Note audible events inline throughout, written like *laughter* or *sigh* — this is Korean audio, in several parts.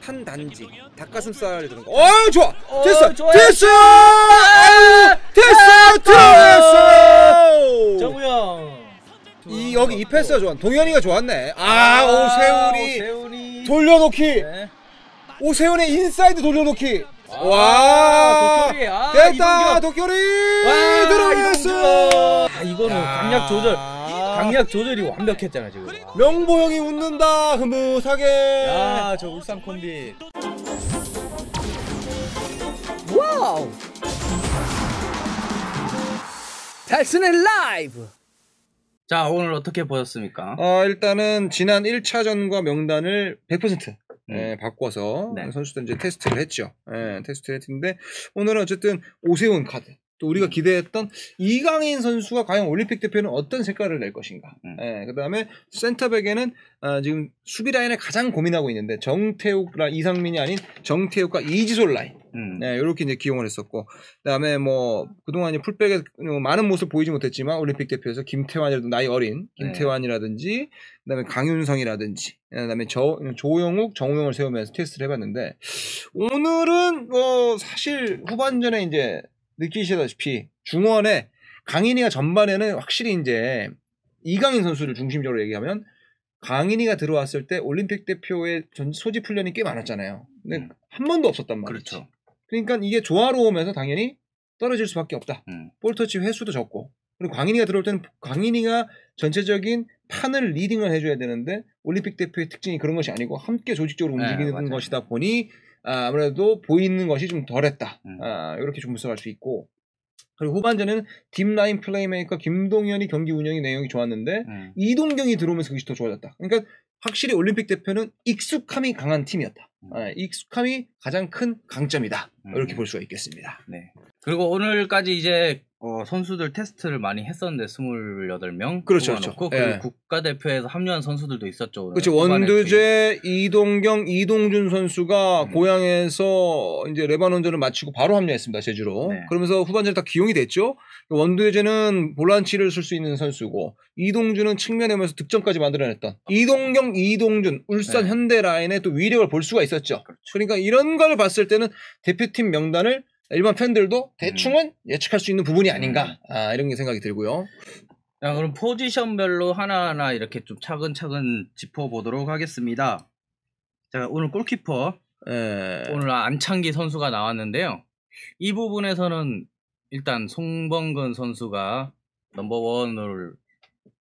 판 단지 닭가슴살 들은 거. 어 좋아. 어, 됐어. 어, 좋아요. 됐어. 아유, 됐어. 됐어갔어 아, 아, 정우 형. 이 여기 이 패스가 좋아. 동현이가 좋았네. 아, 아 오세훈이 오세훈이 돌려놓기. 네. 오세훈의 인사이드 돌려놓기. 아, 와 도쿄리. 아, 됐다 이동경. 도쿄리 와, 들어갔어. 아 이거는 강약 조절. 강약 조절이 완벽했잖아 지금 명보 형이 웃는다 흐뭇하게 야저 울산 콤비 와우 달슨의 라이브 자 오늘 어떻게 보셨습니까? 어, 일단은 지난 1차전과 명단을 100% 음. 예, 바꿔서 네. 선수들 이제 테스트를 했죠. 예, 테스트를 했는데 오늘은 어쨌든 오세훈 카드 또 우리가 음. 기대했던 이강인 선수가 과연 올림픽 대표는 어떤 색깔을 낼 것인가. 음. 예, 그다음에 센터백에는 아, 지금 수비 라인에 가장 고민하고 있는데 정태욱 라 이상민이 아닌 정태욱과 이지솔 라인. 음. 네, 예, 이렇게 이제 기용을 했었고 그다음에 뭐 그동안 풀백에 뭐 많은 모습 보이지 못했지만 올림픽 대표에서 김태환이라도 나이 어린 네. 김태환이라든지 그다음에 강윤성이라든지 예, 그다음에 저 조영욱, 정우영을 세우면서 테스트를 해봤는데 오늘은 어 사실 후반전에 이제 느끼시다시피 중원에 강인이가 전반에는 확실히 이제 이강인 선수를 중심적으로 얘기하면 강인이가 들어왔을 때 올림픽 대표의 소집 훈련이 꽤 많았잖아요. 근데 음. 한 번도 없었단 말이죠. 그렇죠. 그러니까 이게 조화로우면서 당연히 떨어질 수밖에 없다. 음. 볼터치 횟수도 적고. 그리고 광인이가 들어올 때는 광인이가 전체적인 판을 리딩을 해줘야 되는데 올림픽 대표의 특징이 그런 것이 아니고 함께 조직적으로 네, 움직이는 네, 것이다 보니 아, 무래도 보이는 것이 좀 덜했다. 음. 아, 이렇게 좀 분석할 수 있고 그리고 후반전에는 딥라인 플레이메이커 김동현이 경기 운영이 내용이 좋았는데 음. 이동경이 들어오면서 그것이 더 좋아졌다. 그러니까 확실히 올림픽 대표는 익숙함이 강한 팀이었다. 아, 익숙함이 가장 큰 강점이다. 이렇게 음. 볼 수가 있겠습니다. 네. 그리고 오늘까지 이제 어, 선수들 테스트를 많이 했었는데 28명 그렇죠, 그렇고 예. 국가대표에서 합류한 선수들도 있었죠. 그렇죠. 원두재, 이동경, 이동준 선수가 음. 고향에서 이제 레바논전을 마치고 바로 합류했습니다. 제주로. 네. 그러면서 후반전에 다 기용이 됐죠. 원두재는 볼란치를 쓸 수 있는 선수고 이동준은 측면에 오면서 득점까지 만들어냈던 아. 이동경, 이동준 울산 네. 현대 라인의 또 위력을 볼 수가 있었다 있었죠. 그렇죠. 그러니까 이런 걸 봤을 때는 대표팀 명단을 일반 팬들도 음. 대충은 음. 예측할 수 있는 부분이 아닌가 음. 아, 이런 게 생각이 들고요. 자, 그럼 포지션별로 하나하나 이렇게 좀 차근차근 짚어보도록 하겠습니다. 자, 오늘 골키퍼 에... 예. 오늘 안창기 선수가 나왔는데요. 이 부분에서는 일단 송범근 선수가 넘버원을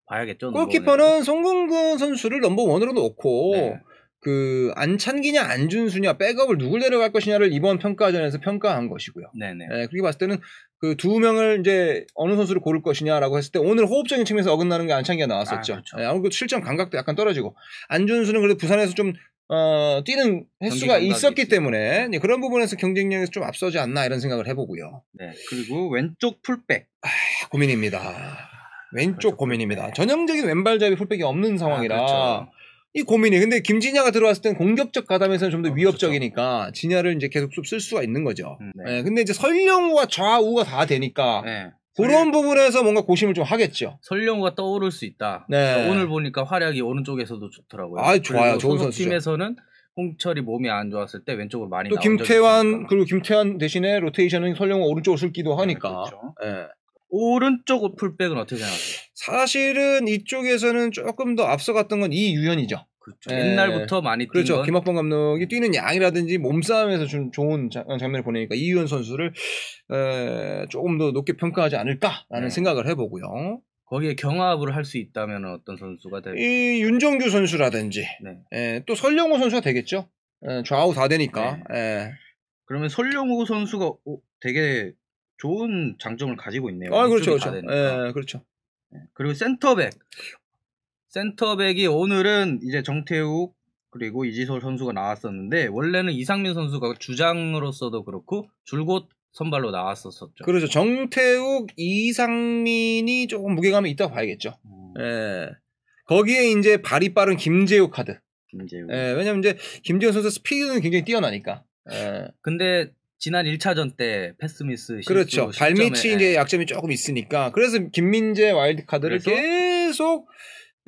봐야겠죠. 골키퍼는 송범근 선수를 넘버원으로 놓고 네. 그 안찬기냐 안준수냐 백업을 누굴 내려갈 것이냐를 이번 평가전에서 평가한 것이고요. 네네. 네, 그렇게 봤을 때는 그 두 명을 이제 어느 선수를 고를 것이냐라고 했을 때 오늘 호흡적인 측면에서 어긋나는 게 안찬기가 나왔었죠. 아, 그렇죠. 네, 아무래도 실전 감각도 약간 떨어지고 안준수는 그래도 부산에서 좀 어, 뛰는 횟수가 있었기 때문에 네, 그런 부분에서 경쟁력에서 좀 앞서지 않나 이런 생각을 해보고요. 네. 그리고 왼쪽 풀백 아, 고민입니다. 아, 왼쪽 그렇죠. 고민입니다. 네. 전형적인 왼발잡이 풀백이 없는 상황이라 아, 그렇죠. 이 고민이. 근데 김진야가 들어왔을 땐 공격적 가담에서는 좀더 아, 그렇죠. 위협적이니까 그렇죠. 진야를 이제 계속 좀쓸 수가 있는 거죠. 음, 네. 네. 근데 이제 설령우와 좌우가 다 되니까 네. 그런 부분에서 뭔가 고심을 좀 하겠죠. 설령우가 떠오를 수 있다. 네. 그러니까 오늘 보니까 활약이 오른쪽에서도 좋더라고요. 아 좋아요. 좋은 선수 팀에서는 홍철이 몸이 안 좋았을 때 왼쪽으로 많이 나온 또 김태환 그리고 김태환 대신에 로테이션은 설령우 오른쪽으로 쓸기도 하니까. 네, 그렇죠. 예. 오른쪽 풀백은 어떻게 생각하세요? 사실은 이쪽에서는 조금 더 앞서갔던 건 이유연이죠 그렇죠. 예. 옛날부터 많이 뛴 그렇죠. 김학범 감독이 음. 뛰는 양이라든지 몸싸움에서 좀 좋은 장, 면을 보내니까 이유연 선수를 에, 조금 더 높게 평가하지 않을까라는 예. 생각을 해보고요. 거기에 경합을 할 수 있다면 어떤 선수가 될까요? 이 윤정규 선수라든지 네. 예, 또 설령호 선수가 되겠죠. 예, 좌우 다 되니까. 네. 예. 그러면 설령호 선수가 되게 좋은 장점을 가지고 있네요. 아, 그렇죠. 그렇죠. 예, 그렇죠. 예, 그렇죠. 그리고 센터백. 센터백이 오늘은 이제 정태욱 그리고 이지솔 선수가 나왔었는데 원래는 이상민 선수가 주장으로서도 그렇고 줄곧 선발로 나왔었었죠. 그렇죠. 정태욱, 이상민이 조금 무게감이 있다고 봐야겠죠. 음. 예. 거기에 이제 발이 빠른 김재욱 카드. 김재욱. 예, 왜냐면 이제 김재욱 선수 스피드는 굉장히 뛰어나니까. 예. 근데 지난 1차전 때 패스미스 그렇죠. 발밑이 이제 예. 약점이 조금 있으니까 그래서 김민재 와일드카드를 계속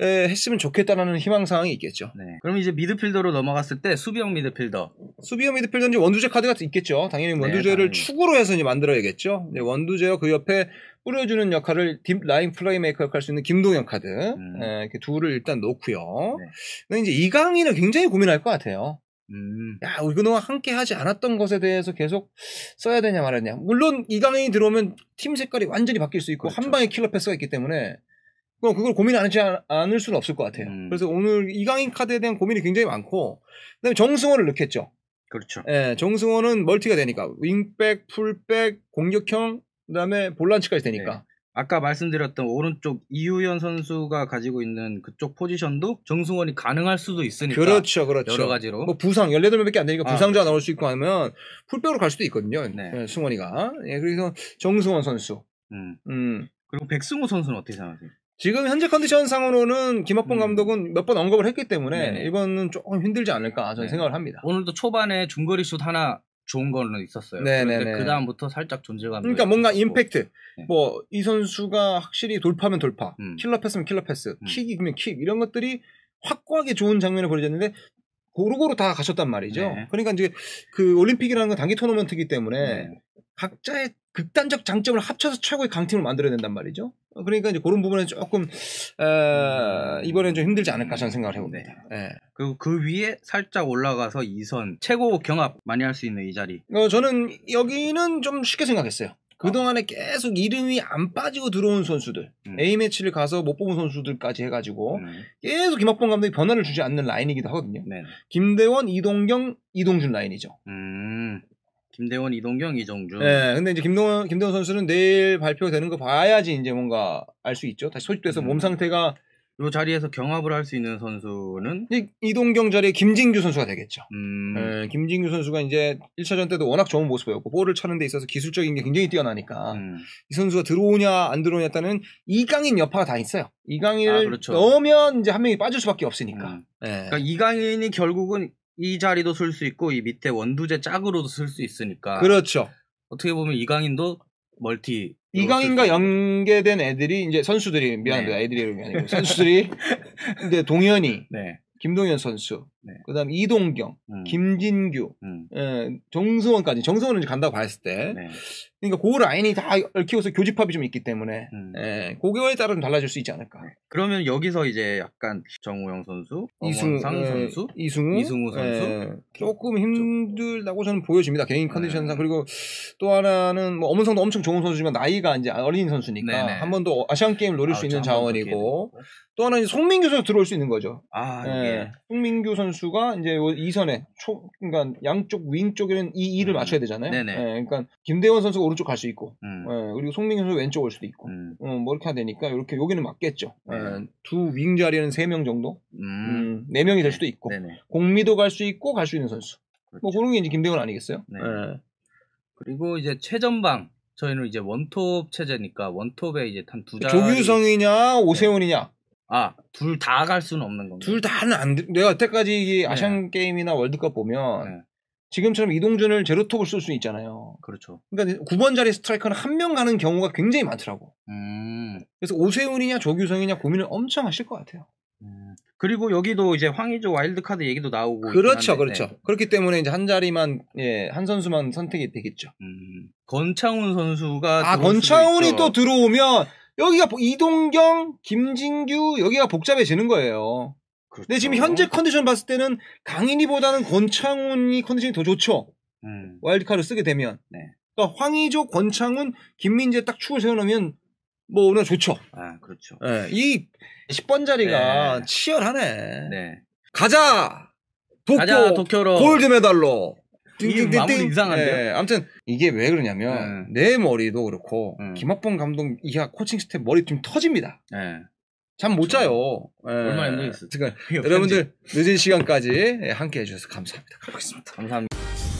에, 했으면 좋겠다라는 희망사항이 있겠죠. 네. 그럼 이제 미드필더로 넘어갔을 때 수비형 미드필더. 수비형 미드필더인지원두재 카드가 있겠죠. 당연히 네, 원두재를 네, 축으로 해서 이제 만들어야겠죠. 네, 원두재와그 옆에 뿌려주는 역할을 딥 라인 플레이메이커 역할 할수 있는 김동현 카드. 음. 에, 네, 이렇게 둘을 일단 놓고요. 네. 근데 이제 이강인을 굉장히 고민할 것 같아요. 음. 야, 그동안 함께 하지 않았던 것에 대해서 계속 써야 되냐 말았냐. 물론 이강인이 들어오면 팀 색깔이 완전히 바뀔 수 있고 그렇죠. 한 방에 킬러 패스가 있기 때문에 그걸 고민 하지 않을 수는 없을 것 같아요. 음. 그래서 오늘 이강인 카드에 대한 고민이 굉장히 많고 그다음에 정승호를 넣겠죠. 그렇죠. 예, 정승호는 멀티가 되니까 윙백, 풀백, 공격형 그다음에 볼란치까지 되니까. 네. 아까 말씀드렸던 오른쪽 이우현 선수가 가지고 있는 그쪽 포지션도 정승원이 가능할 수도 있으니까 그렇죠, 그렇죠. 여러 가지로 뭐 부상 18명밖에 안 되니까 부상자가 아, 그렇죠. 나올 수 있고 하면 풀백으로 갈 수도 있거든요. 네. 네 승원이가. 예, 그래서 정승원 선수. 음. 음. 그리고 백승호 선수는 어떻게 생각하세요? 지금 현재 컨디션 상으로는 김학범 음. 감독은 몇 번 언급을 했기 때문에 네네. 이거는 조금 힘들지 않을까 저는 네. 생각을 합니다. 오늘도 초반에 중거리 슛 하나 좋은 거는 있었어요. 네네네. 그 네, 네. 다음부터 살짝 존재감. 그러니까 뭔가 임팩트. 네. 뭐이 선수가 확실히 돌파면 돌파, 음. 킬러 패스면 킬러 패스, 음. 킥이면 킥 이런 것들이 확고하게 좋은 장면을 보여줬는데 고루고루 다 가셨단 말이죠. 네. 그러니까 이제 그 올림픽이라는 건 단기 토너먼트이기 때문에 네. 각자의 극단적 장점을 합쳐서 최고의 강팀을 만들어낸단 말이죠. 어, 그러니까 이제 그런 부분은 조금 어, 이번엔 좀 힘들지 않을까 저는 생각을 해봅니다. 네. 네. 그, 그리고 그 위에 살짝 올라가서 2선 최고 경합 많이 할 수 있는 이 자리. 어, 저는 여기는 좀 쉽게 생각했어요. 그동안에 계속 이름이 안 빠지고 들어온 선수들, 음. A매치를 가서 못 뽑은 선수들까지 해가지고 음. 계속 김학봉 감독이 변화를 주지 않는 라인이기도 하거든요. 네 김대원, 이동경, 이동준 라인이죠. 음. 김대원, 이동경, 이정주. 네, 근데 이제 김동원 김대원 선수는 내일 발표되는 거 봐야지 이제 뭔가 알 수 있죠. 다시 소집돼서 음. 몸 상태가 이 자리에서 경합을 할 수 있는 선수는 이동경 자리에 김진규 선수가 되겠죠. 음. 네, 김진규 선수가 이제 1차전 때도 워낙 좋은 모습 보였고 볼을 차는 데 있어서 기술적인 게 굉장히 뛰어나니까 음. 이 선수가 들어오냐 안 들어오냐 따는 이강인 여파가 다 있어요. 이강인을 아, 그렇죠. 넣으면 이제 한 명이 빠질 수밖에 없으니까. 음. 네. 그러니까 이강인이 결국은 이 자리도 쓸 수 있고 이 밑에 원두제 짝으로도 쓸 수 있으니까. 그렇죠. 어떻게 보면 이강인도 멀티. 이강인과 연계된 애들이 이제 선수들이 미안합니다. 네. 애들이 이름이 아니고 선수들이 근데 *laughs* 동현이, 네. 김동현 선수, 네. 그다음 에 이동경, 음. 김진규, 음. 예, 정승원까지정승원은 간다고 봤을 때, 네. 그러니까 그 라인이 다얽히어서 교집합이 좀 있기 때문에 음. 예, 그에 따라 좀 달라질 수 있지 않을까. 네. 그러면 여기서 이제 약간 정우영 선수, 어, 이승상 예, 선수, 이승우, 이승우 예, 선수 예, 조금 힘들다고 저는 보여집니다 개인 네. 컨디션상 그리고 또 하나는 뭐 엄은성도 엄청 좋은 선수지만 나이가 이제 어린 선수니까 네, 한번 더 아시안 게임 을 노릴 아, 수 있는 자원이고 또 하나 는 송민규 선수 들어올 수 있는 거죠. 아, 예. 송민규 선수 선수가 이제 2선에 초 그러니까 양쪽 윙 쪽에는 이 이를 음. 맞춰야 되잖아요. 네네. 네, 그러니까 김대원 선수가 오른쪽 갈 수 있고, 음. 네, 그리고 송민규 선수 왼쪽 올 수도 있고, 음. 어, 뭐 이렇게 해야 되니까 이렇게 여기는 맞겠죠. 네. 예, 음. 두윙 자리는 3명 정도, 음. 4명이 음, 될 네. 수도 있고, 네네. 공미도 갈 수 있고 갈 수 있는 선수. 뭐 그렇죠. 뭐 그런 게 이제 김대원 아니겠어요? 네. 그리고 이제 최전방 저희는 이제 원톱 체제니까 원톱에 이제 한두 자리 조규성이냐 오세훈이냐 아, 둘 다 갈 수는 없는 건가? 둘 다는 안 돼. 내가 여태까지 네. 아시안 게임이나 월드컵 보면 네. 지금처럼 이동준을 제로톱을 쓸 수 있잖아요. 그렇죠. 그러니까 9번 자리 스트라이커는 한 명 가는 경우가 굉장히 많더라고. 음. 그래서 오세훈이냐 조규성이냐 고민을 엄청 하실 것 같아요. 음. 그리고 여기도 이제 황희조 와일드카드 얘기도 나오고 그렇죠, 그렇죠. 네. 그렇기 때문에 이제 한 자리만 예, 한 선수만 선택이 되겠죠. 음. 건창훈 선수가 아 건창훈이 또 들어오면 여기가 이동경, 김진규 여기가 복잡해지는 거예요. 그렇죠. 근데 지금 현재 컨디션 봤을 때는 강인이보다는 권창훈이 컨디션이 더 좋죠. 음. 와일드카드 쓰게 되면. 네. 그러니까 황의조, 권창훈, 김민재 딱 축을 세워놓으면 뭐 오늘 좋죠. 아 그렇죠. 네, 이 10번 자리가 네. 치열하네. 네. 가자 도쿄, 가자, 도쿄로 골드 메달로 띵띵띵 이상한데요. 네, 아무튼 이게 왜 그러냐면 예. 내 머리도 그렇고 예. 김학범 감독 이하 코칭 스텝 머리 좀 터집니다. 잠못 그렇죠. 자요. 얼마 힘들겠어요. 그러니까 *laughs* 여러분들 늦은 시간까지 함께 해주셔서 감사합니다. 가보겠습니다. 감사합니다.